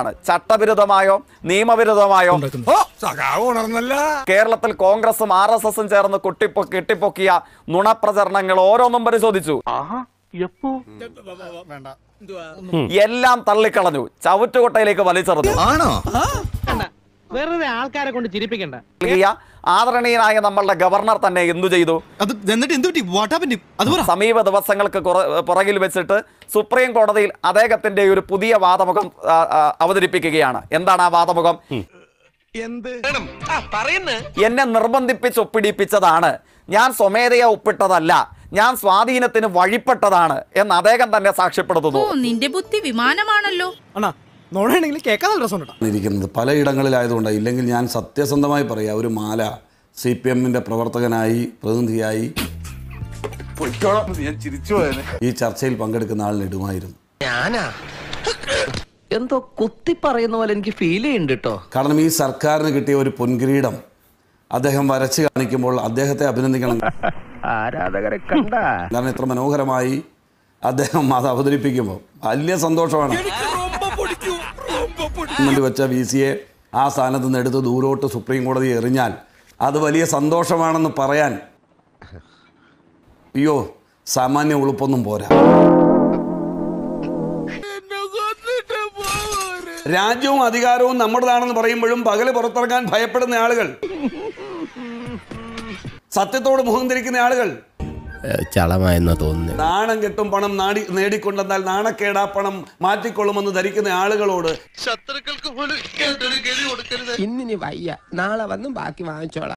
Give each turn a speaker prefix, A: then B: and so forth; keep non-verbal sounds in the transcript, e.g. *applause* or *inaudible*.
A: ആണ് ചട്ടവിരുദ്ധമായോ നിയമവിരുദ്ധമായോ കേരളത്തിൽ കോൺഗ്രസും ആർ എസ് എസും ചേർന്ന് കുട്ടിപ്പോ കെട്ടിപ്പൊക്കിയ നുണപ്രചരണങ്ങൾ ഓരോന്നും പരിശോധിച്ചു എല്ലാം തള്ളിക്കളഞ്ഞു ചവിറ്റുകൊട്ടയിലേക്ക് വലിച്ചെറിഞ്ഞു ആണോ വെറുതെ ആൾക്കാരെ കൊണ്ട് ചിരിപ്പിക്കണ്ട ആദരണീയനായ നമ്മളുടെ ഗവർണർ തന്നെ എന്തു ചെയ്തു സമീപ ദിവസങ്ങൾക്ക് പുറകിൽ വെച്ചിട്ട് സുപ്രീം കോടതിയിൽ അദ്ദേഹത്തിന്റെ ഒരു പുതിയ വാദമുഖം അവതരിപ്പിക്കുകയാണ് എന്താണ് ആ വാദമുഖം എന്നെ നിർബന്ധിപ്പിച്ച് ഒപ്പിടിപ്പിച്ചതാണ് ഞാൻ സ്വമേധയ ഒപ്പിട്ടതല്ല ഞാൻ സ്വാധീനത്തിന് വഴിപ്പെട്ടതാണ് എന്ന് അദ്ദേഹം തന്നെ സാക്ഷ്യപ്പെടുത്തുന്നു നിന്റെ ബുദ്ധി വിമാനമാണല്ലോ നോടാണെങ്കിൽ കേൾക്കാൻ നല്ല രസമുണ്ട്
B: ഇരിക്കുന്നത് പലയിടങ്ങളിലായതുകൊണ്ട് ഇല്ലെങ്കിൽ ഞാൻ സത്യസന്ധമായി പറയാം ഒരു മാല സി പി എമ്മിൻ്റെ പ്രവർത്തകനായി പ്രതിനിധിയായി ഈ ചർച്ചയിൽ പങ്കെടുക്കുന്ന ആളിന് ഇടുമായിരുന്നു എന്തോ കുത്തി പറയുന്ന പോലെ എനിക്ക് ഫീൽ ചെയ്യുന്നുണ്ട് കേട്ടോ കാരണം ഈ സർക്കാരിന് കിട്ടിയ ഒരു പൊൻകിരീടം അദ്ദേഹം വരച്ചു കാണിക്കുമ്പോൾ അദ്ദേഹത്തെ അഭിനന്ദിക്കണം *laughs* ആരാധകരെ കണ്ട കാരണം ഇത്ര മനോഹരമായി അദ്ദേഹം അത് അവതരിപ്പിക്കുമ്പോൾ വലിയ സന്തോഷമാണ് എന്നിട്ട് വെച്ച വി സിയെ ആ സ്ഥാനത്ത് നിന്ന് എടുത്ത് ദൂരോട്ട് സുപ്രീം കോടതി എറിഞ്ഞാൽ അത് വലിയ സന്തോഷമാണെന്ന് പറയാൻ അയ്യോ സാമാന്യ ഉളുപ്പൊന്നും പോരാ രാജ്യവും അധികാരവും നമ്മുടേതാണെന്ന് പറയുമ്പോഴും പകല് പുറത്തിറങ്ങാൻ ഭയപ്പെടുന്ന ആളുകൾ സത്യത്തോട് മുഖം തിരിക്കുന്ന ആളുകൾ ചളമായെന്ന് തോന്നുന്നു നാണം കിട്ടും പണം നാടി നേടിക്കൊണ്ടെന്നാൽ നാണക്കേടാ പണം മാറ്റിക്കൊള്ളുമെന്ന് ധരിക്കുന്ന ആളുകളോട് ശത്രുക്കൾക്ക് പോലും ഇന്നിനി വയ്യ നാളെ വന്നും ബാക്കി വാങ്ങിച്ചോളാം